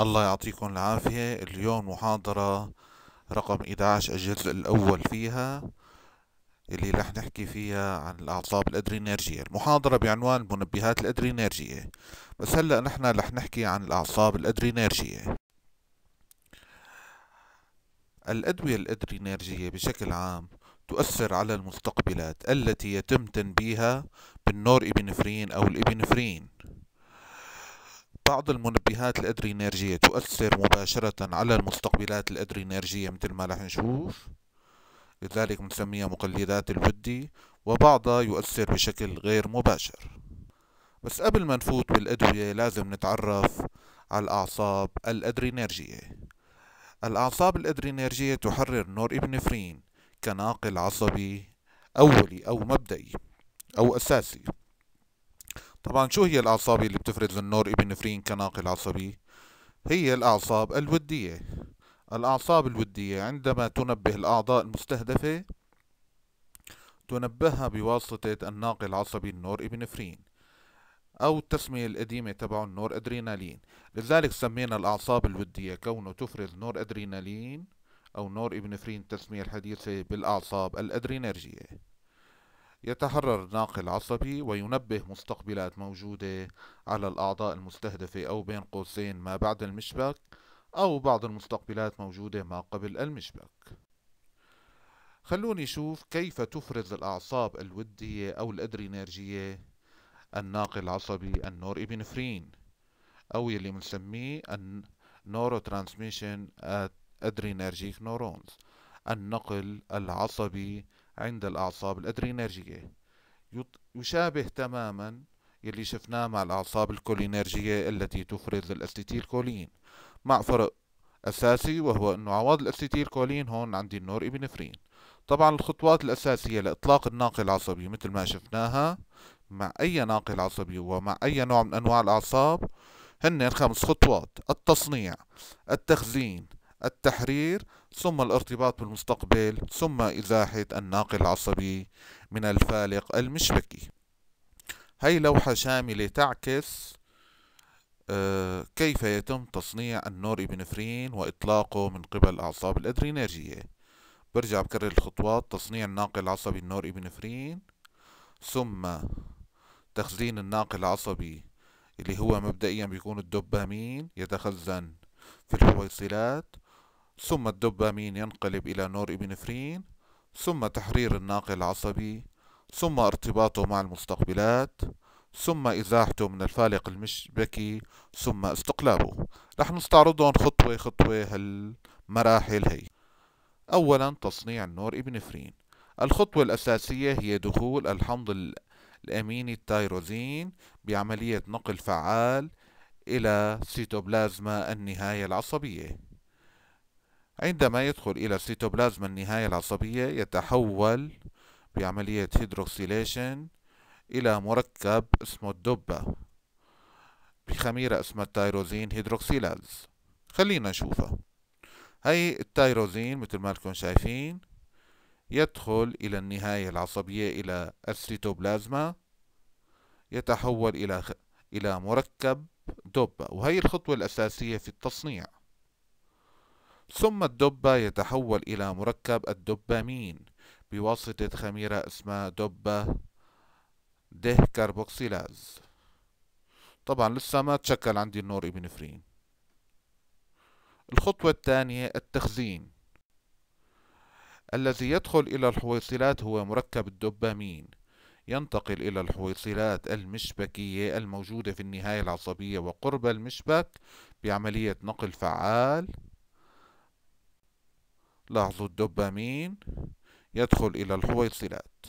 الله يعطيكم العافية اليوم محاضرة رقم 11 الجزء الأول فيها اللي رح نحكي فيها عن الأعصاب الأدرينرجية المحاضرة بعنوان منبهات الأدرينرجية بس هلأ نحن رح نحكي عن الأعصاب الأدرينرجية الأدوية الأدرينرجية بشكل عام تؤثر على المستقبلات التي يتم تنبيهها بالنور إبنفرين أو الإبنفرين بعض المنبهات الأدرينرجية تؤثر مباشرة على المستقبلات الأدرينرجية مثل ما رح نشوف لذلك بنسميها مقلدات الودي وبعضها يؤثر بشكل غير مباشر بس قبل ما نفوت بالأدوية لازم نتعرف على الأعصاب الأدرينرجية الأعصاب الأدرينرجية تحرر نور إبنفرين كناقل عصبي أولي أو مبدئي أو أساسي طبعا شو هي الأعصاب اللي بتفرز النور إبنفرين كناقل عصبي؟ هي الأعصاب الودية الأعصاب الودية عندما تنبه الأعضاء المستهدفة تنبهها بواسطة الناقل العصبي النور إبنفرين أو التسمية القديمة تبع النور أدرينالين لذلك سمينا الأعصاب الودية كونه تفرز نور أدرينالين أو نور إبنفرين التسمية الحديثة بالأعصاب الأدرينرجية يتحرر الناقل العصبي وينبه مستقبلات موجودة على الأعضاء المستهدفة أو بين قوسين ما بعد المشبك أو بعض المستقبلات موجودة ما قبل المشبك خلوني أشوف كيف تفرز الأعصاب الودية أو الأدرينرجية الناقل العصبي النور إبنفرين أو يلي بنسميه النورو ترانسميشن أدرينرجيك نورونز النقل العصبي عند الأعصاب الأدرينرجية يشابه تماما يلي شفناه مع الأعصاب الكولينرجية التي تفرز كولين مع فرق أساسي وهو أنه عوض كولين هون عندي النور إبنفرين طبعا الخطوات الأساسية لإطلاق الناقل العصبي مثل ما شفناها مع أي ناقل عصبي ومع أي نوع من أنواع الأعصاب هن خمس خطوات التصنيع التخزين التحرير ثم الارتباط بالمستقبل ثم إزاحة الناقل العصبي من الفالق المشبكي هي لوحة شاملة تعكس آه، كيف يتم تصنيع النور إبنفرين وإطلاقه من قبل الأعصاب الأدرينرجية برجع بكرر الخطوات تصنيع الناقل العصبي النور إبنفرين ثم تخزين الناقل العصبي اللي هو مبدئيا بيكون الدوبامين يتخزن في الحويصلات ثم الدوبامين ينقلب إلى نور إبنفرين ثم تحرير الناقل العصبي ثم ارتباطه مع المستقبلات ثم إزاحته من الفالق المشبكي ثم استقلابه رح نستعرضهم خطوة خطوة هالمراحل هي أولا تصنيع النور إبنفرين الخطوة الأساسية هي دخول الحمض الأميني التايروزين بعملية نقل فعال إلى سيتوبلازما النهاية العصبية عندما يدخل إلى السيتوبلازم النهاية العصبية يتحول بعملية هيدروكسيليشن إلى مركب اسمه الدبة بخميرة اسمها التايروزين هيدروكسيلاز خلينا نشوفها هاي التايروزين مثل ما لكم شايفين يدخل إلى النهاية العصبية إلى السيتوبلازما يتحول إلى إلى مركب دبة وهي الخطوة الأساسية في التصنيع ثم الدبة يتحول إلى مركب الدوبامين بواسطة خميرة اسمها دبة ده كربوكسيلاز طبعا لسه ما تشكل عندي النور إبنفرين الخطوة الثانية التخزين الذي يدخل إلى الحويصلات هو مركب الدوبامين ينتقل إلى الحويصلات المشبكية الموجودة في النهاية العصبية وقرب المشبك بعملية نقل فعال لاحظوا الدوبامين يدخل إلى الحويصلات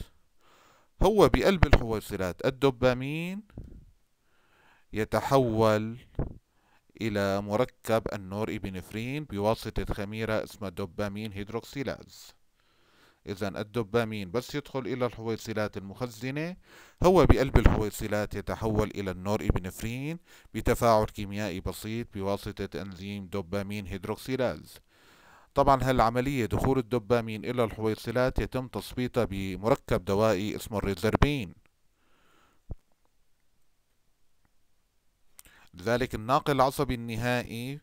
هو بقلب الحويصلات الدوبامين يتحول إلى مركب النور إبنفرين بواسطة خميرة اسمها دوبامين هيدروكسيلاز إذا الدوبامين بس يدخل إلى الحويصلات المخزنة هو بقلب الحويصلات يتحول إلى النور إبنفرين بتفاعل كيميائي بسيط بواسطة أنزيم دوبامين هيدروكسيلاز طبعا هالعملية دخول الدوبامين إلى الحويصلات يتم تثبيتها بمركب دوائي اسمه الريزربين لذلك الناقل العصبي النهائي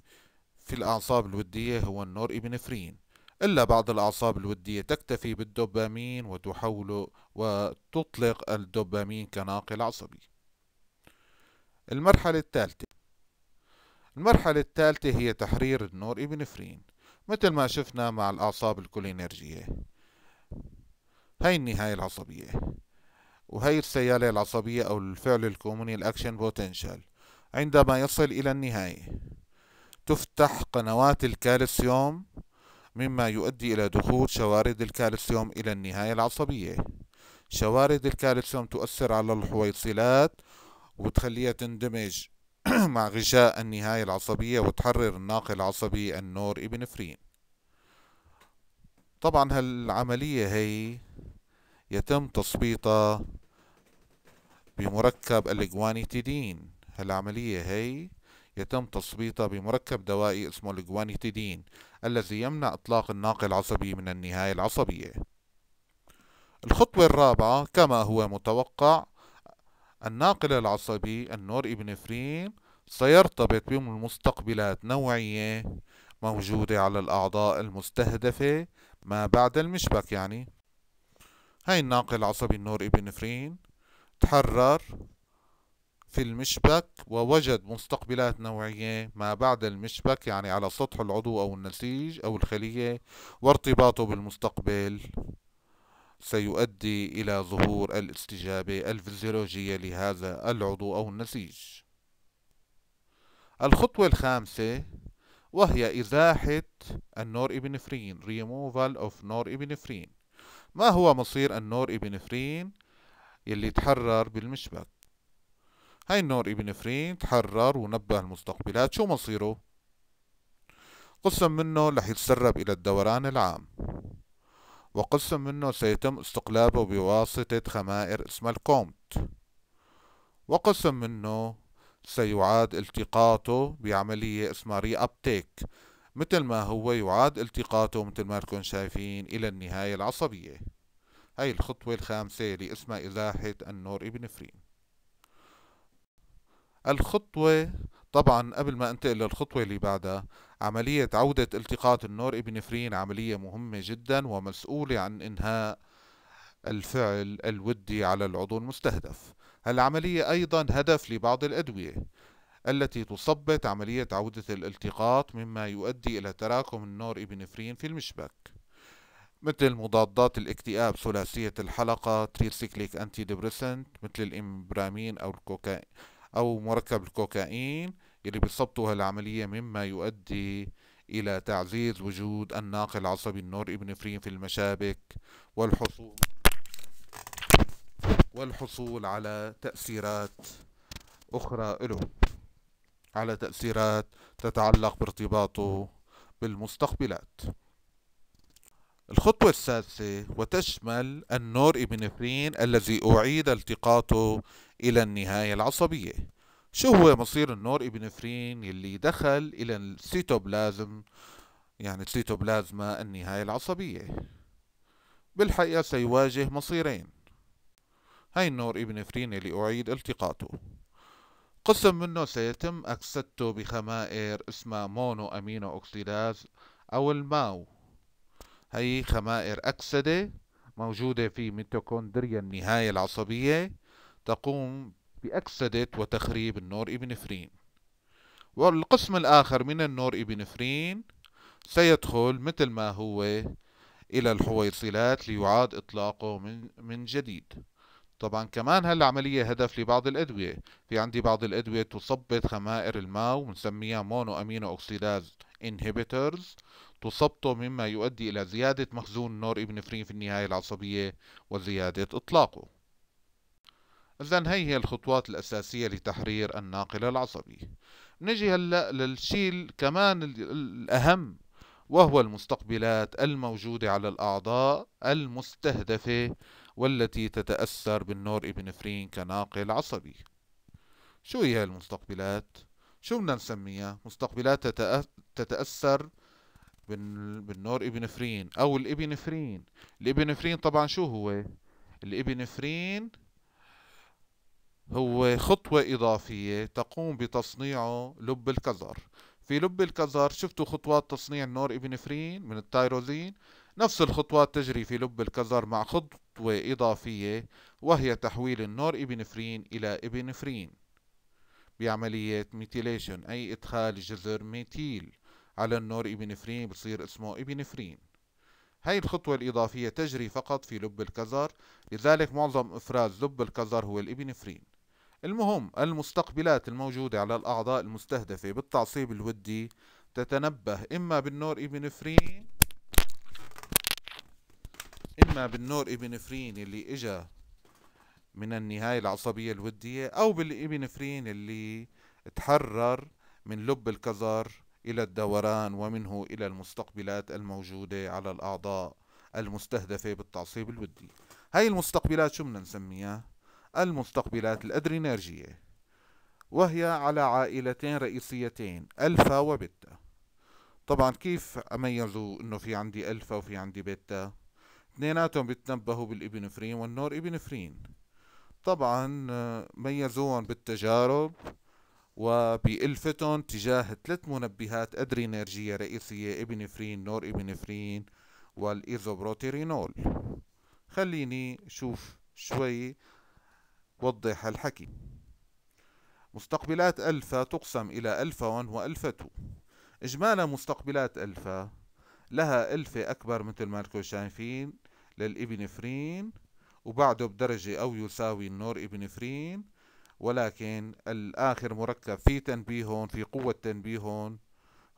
في الأعصاب الودية هو النور إبنفرين إلا بعض الأعصاب الودية تكتفي بالدوبامين وتحوله وتطلق الدوبامين كناقل عصبي المرحلة الثالثة المرحلة الثالثة هي تحرير النور إبنفرين مثل ما شفنا مع الأعصاب الكولينرجية هاي النهاية العصبية وهي السيالة العصبية أو الفعل الكوموني الأكشن بوتنشال عندما يصل إلى النهاية تفتح قنوات الكالسيوم مما يؤدي إلى دخول شوارد الكالسيوم إلى النهاية العصبية شوارد الكالسيوم تؤثر على الحويصلات وتخليها تندمج مع غشاء النهاية العصبية وتحرر الناقل العصبي النور إبنفرين طبعا هالعملية هي يتم تثبيطها بمركب الجوانيتيدين هالعملية هي يتم تثبيطها بمركب دوائي اسمه الجوانيتيدين الذي يمنع إطلاق الناقل العصبي من النهاية العصبية الخطوة الرابعة كما هو متوقع الناقل العصبي النور إبنفرين سيرتبط بمستقبلات نوعية موجودة على الأعضاء المستهدفة ما بعد المشبك يعني هاي الناقل العصبي النور إبنفرين تحرر في المشبك ووجد مستقبلات نوعية ما بعد المشبك يعني على سطح العضو أو النسيج أو الخلية وارتباطه بالمستقبل سيؤدي إلى ظهور الاستجابة الفيزيولوجية لهذا العضو أو النسيج الخطوة الخامسة وهي إزاحة النور إبنفرين removal of إبنفرين ما هو مصير النور إبنفرين يلي تحرر بالمشبك هاي النور إبنفرين تحرر ونبه المستقبلات شو مصيره قسم منه رح يتسرب إلى الدوران العام وقسم منه سيتم استقلابه بواسطة خمائر اسمها الكومت وقسم منه سيعاد التقاطه بعملية اسمها ري أبتيك مثل ما هو يعاد التقاطه مثل ما تكون شايفين إلى النهاية العصبية هاي الخطوة الخامسة اللي اسمها إزاحة النور ابن فرين الخطوة طبعا قبل ما انتقل للخطوة اللي بعدها عملية عودة التقاط النور ابنفرين عملية مهمة جدا ومسؤولة عن انهاء الفعل الودي على العضو المستهدف العملية أيضا هدف لبعض الأدوية التي تثبط عملية عودة الالتقاط مما يؤدي إلى تراكم النور إبنفرين في المشبك مثل مضادات الاكتئاب ثلاثية الحلقة تريسيكليك أنتي ديبريسنت مثل الإمبرامين أو الكوكايين أو مركب الكوكايين اللي بيصبتوا هالعملية مما يؤدي إلى تعزيز وجود الناقل العصبي النور إبنفرين في المشابك والحصول والحصول على تأثيرات أخرى له على تأثيرات تتعلق بارتباطه بالمستقبلات الخطوة السادسة وتشمل النور إبنفرين الذي أعيد التقاطه إلى النهاية العصبية شو هو مصير النور إبنفرين اللي دخل إلى السيتوبلازم يعني السيتوبلازما النهاية العصبية بالحقيقة سيواجه مصيرين هاي النور إبنفرين اللي أعيد التقاطه قسم منه سيتم أكسدته بخمائر اسمها مونو أمينو أكسيداز أو الماو هي خمائر أكسدة موجودة في ميتوكوندريا النهاية العصبية تقوم بأكسدة وتخريب النور إبنفرين والقسم الآخر من النور إبنفرين سيدخل مثل ما هو إلى الحويصلات ليعاد إطلاقه من, من جديد طبعا كمان هالعملية هدف لبعض الأدوية في عندي بعض الأدوية تثبط خمائر الماء ونسميها مونو أمينو أكسيداز إنهيبيترز تثبطه مما يؤدي إلى زيادة مخزون نور إبنفرين في النهاية العصبية وزيادة إطلاقه إذا هي هي الخطوات الأساسية لتحرير الناقل العصبي نجي هلأ للشيء كمان الأهم وهو المستقبلات الموجودة على الأعضاء المستهدفة والتي تتأثر بالنور إبنفرين كناقل عصبي شو هي المستقبلات؟ شو بدنا نسميها؟ مستقبلات تتأثر بالنور إبنفرين أو الإبنفرين الإبنفرين طبعا شو هو؟ الإبنفرين هو خطوة إضافية تقوم بتصنيعه لب الكظر في لب الكظر شفتوا خطوات تصنيع النور إبنفرين من التايروزين نفس الخطوات تجري في لب الكظر مع خطوة إضافية وهي تحويل النور إبنفرين إلى إبنفرين بعملية ميتيليشن أي إدخال جذر ميتيل على النور إبنفرين بصير اسمه إبنفرين هاي الخطوة الإضافية تجري فقط في لب الكظر لذلك معظم إفراز لب الكظر هو الإبنفرين المهم المستقبلات الموجودة على الأعضاء المستهدفة بالتعصيب الودي تتنبه إما بالنور إبنفرين إما بالنور إبنفرين اللي إجا من النهاية العصبية الودية أو بالإبنفرين اللي تحرر من لب الكظر إلى الدوران ومنه إلى المستقبلات الموجودة على الأعضاء المستهدفة بالتعصيب الودي هاي المستقبلات شو بدنا نسميها المستقبلات الأدرينرجية وهي على عائلتين رئيسيتين ألفا وبيتا طبعا كيف أميزوا أنه في عندي ألفا وفي عندي بيتا اثنيناتهم بتنبهوا بالإبنفرين والنور إبنفرين طبعا آه، ميزوهم بالتجارب وبألفتهم تجاه ثلاث منبهات أدرينرجية رئيسية إبنفرين نور إبنفرين والإيزوبروتيرينول خليني شوف شوي وضح الحكي مستقبلات ألفا تقسم إلى ألفا وألفا تو إجمالا مستقبلات ألفا لها ألفة أكبر مثل ما نكون شايفين للإبنفرين وبعده بدرجة أو يساوي النور إبنفرين ولكن الآخر مركب في تنبيه هون في قوة تنبيه هون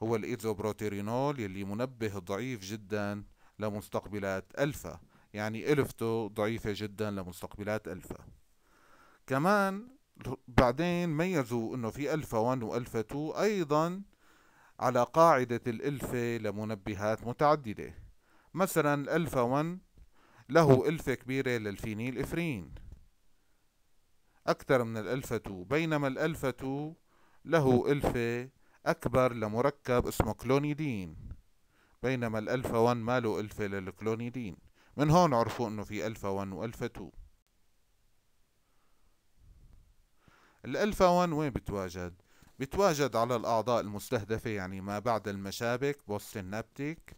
هو الإيزوبروتيرينول يلي منبه ضعيف جدا لمستقبلات ألفا يعني ألفته ضعيفة جدا لمستقبلات ألفا كمان بعدين ميزوا انه في الفا 1 والفا 2 ايضا على قاعدة الالفة لمنبهات متعددة مثلا الالفا 1 له الفة كبيرة للفينيل افرين اكثر من الالفا 2 بينما الالفا 2 له الفة اكبر لمركب اسمه كلونيدين بينما الالفا 1 ما له الفة للكلونيدين من هون عرفوا انه في الفا 1 والفا 2 الألفا 1 وين بتواجد؟ بتواجد على الأعضاء المستهدفة يعني ما بعد المشابك postsynaptic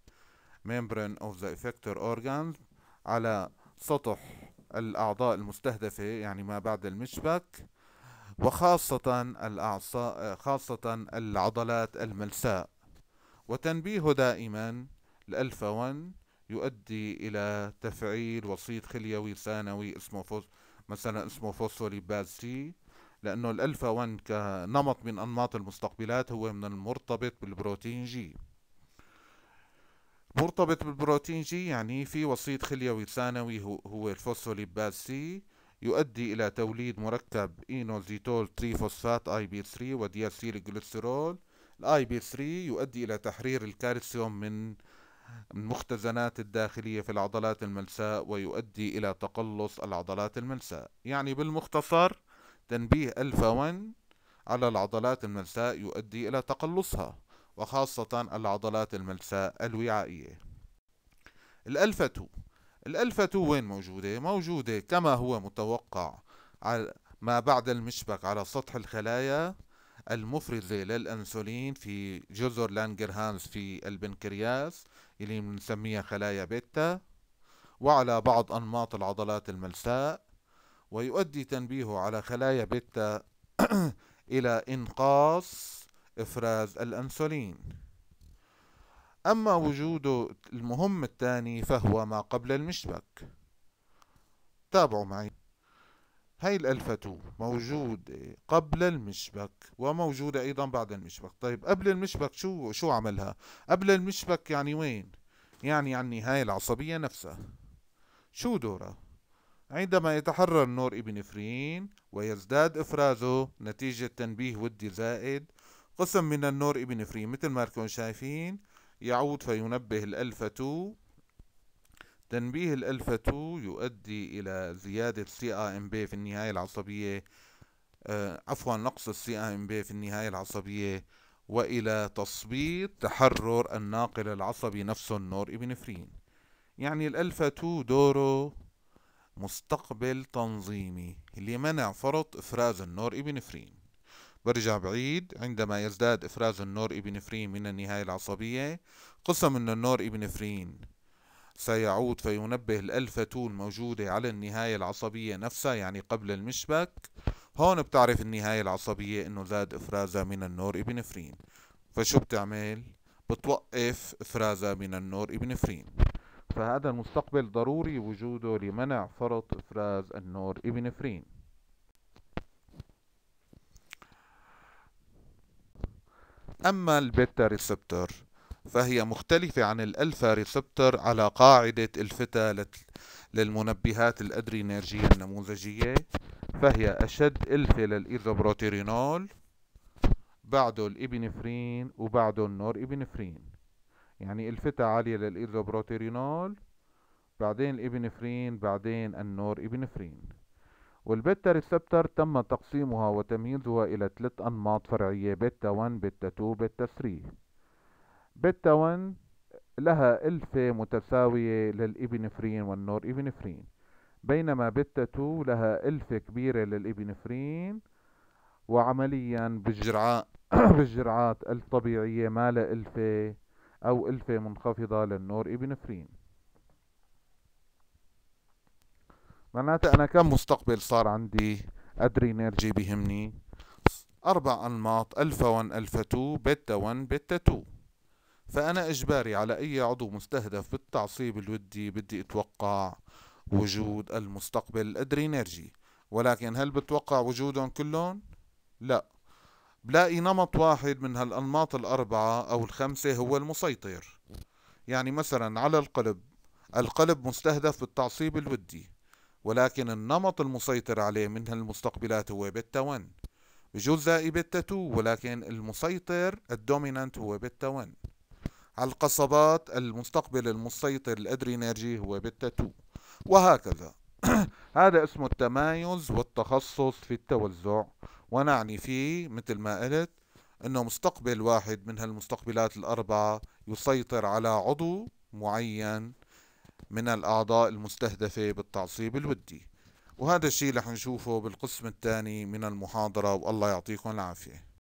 membrane of the effector organs على سطح الأعضاء المستهدفة يعني ما بعد المشبك وخاصة الأعصاء خاصة العضلات الملساء وتنبيهه دائما الألفا 1 يؤدي إلى تفعيل وسيط خليوي ثانوي اسمه فوس مثلا اسمه فوسفوليباز سي لأنه الألفا 1 كنمط من أنماط المستقبلات هو من المرتبط بالبروتين جي مرتبط بالبروتين جي يعني في وسيط خليوي ثانوي هو الفوسفوليباز سي يؤدي إلى توليد مركب إينوزيتول فوسفات أي بي 3 ودياسيل جليسرول الاي بي 3 يؤدي إلى تحرير الكالسيوم من المختزنات الداخلية في العضلات الملساء ويؤدي إلى تقلص العضلات الملساء يعني بالمختصر تنبيه ألفا 1 على العضلات الملساء يؤدي إلى تقلصها وخاصة العضلات الملساء الوعائية الألفا 2 الألفا 2 وين موجودة؟ موجودة كما هو متوقع على ما بعد المشبك على سطح الخلايا المفرزة للأنسولين في جزر لانجرهانز في البنكرياس اللي بنسميها خلايا بيتا وعلى بعض أنماط العضلات الملساء ويؤدي تنبيهه على خلايا بيتا إلى إنقاص إفراز الأنسولين أما وجوده المهم الثاني فهو ما قبل المشبك تابعوا معي هاي الألفة موجودة قبل المشبك وموجودة أيضا بعد المشبك طيب قبل المشبك شو شو عملها قبل المشبك يعني وين يعني عن النهاية العصبية نفسها شو دورها عندما يتحرر نور إبنفرين ويزداد إفرازه نتيجة تنبيه ودي زائد قسم من النور إبنفرين مثل ما تكون شايفين يعود فينبه الألفا 2 تنبيه الألفا 2 يؤدي إلى زيادة سي ام بي في النهاية العصبية آه عفوا نقص السي ام بي في النهاية العصبية وإلى تثبيط تحرر الناقل العصبي نفسه النور إبنفرين يعني الألفا 2 دوره مستقبل تنظيمي لمنع فرط إفراز النور إبنفرين برجع بعيد عندما يزداد إفراز النور إبنفرين من النهاية العصبية قسم من النور إبنفرين سيعود فينبه الألفة الموجودة على النهاية العصبية نفسها يعني قبل المشبك هون بتعرف النهاية العصبية إنه زاد إفرازها من النور إبنفرين فشو بتعمل؟ بتوقف إفرازها من النور إبنفرين فهذا المستقبل ضروري وجوده لمنع فرط إفراز النور إبنفرين أما البيتا ريسبتور فهي مختلفة عن الألفا ريسبتور على قاعدة الفتا للمنبهات الأدرينرجية النموذجية فهي أشد ألفة للإيزوبروتيرينول بعده الإبنفرين وبعده النور إبنفرين يعني الفتة عالية للإيزوبروتيرينول بعدين الإبنفرين بعدين النور إبنفرين والبيتا ريسبتر تم تقسيمها وتمييزها إلى ثلاث أنماط فرعية بيتا 1 بيتا 2 بيتا 3 بيتا 1 لها ألفة متساوية للإبنفرين والنور إبنفرين بينما بيتا 2 لها ألفة كبيرة للإبنفرين وعمليا بالجرعاء بالجرعات الطبيعية ما لها ألفة أو ألفة منخفضة للنور إبنفرين معناتها أنا كم مستقبل صار عندي أدرينيرجي بهمني أربع أنماط ألفا 1 ألفا 2 بيتا 1 بيتا 2 فأنا إجباري على أي عضو مستهدف بالتعصيب الودي بدي أتوقع وجود المستقبل الأدرينيرجي ولكن هل بتوقع وجودهم كلهم؟ لا بلاقي نمط واحد من هالأنماط الأربعة أو الخمسة هو المسيطر يعني مثلا على القلب القلب مستهدف بالتعصيب الودي ولكن النمط المسيطر عليه من هالمستقبلات هو بيتا 1 بجوز زائي بيتا 2 ولكن المسيطر الدومينانت هو بيتا 1 على القصبات المستقبل المسيطر الأدرينرجي هو بيتا 2 وهكذا هذا اسمه التمايز والتخصص في التوزع ونعني فيه مثل ما قلت انه مستقبل واحد من هالمستقبلات الاربعه يسيطر على عضو معين من الاعضاء المستهدفه بالتعصيب الودي وهذا الشيء رح نشوفه بالقسم الثاني من المحاضره والله يعطيكم العافيه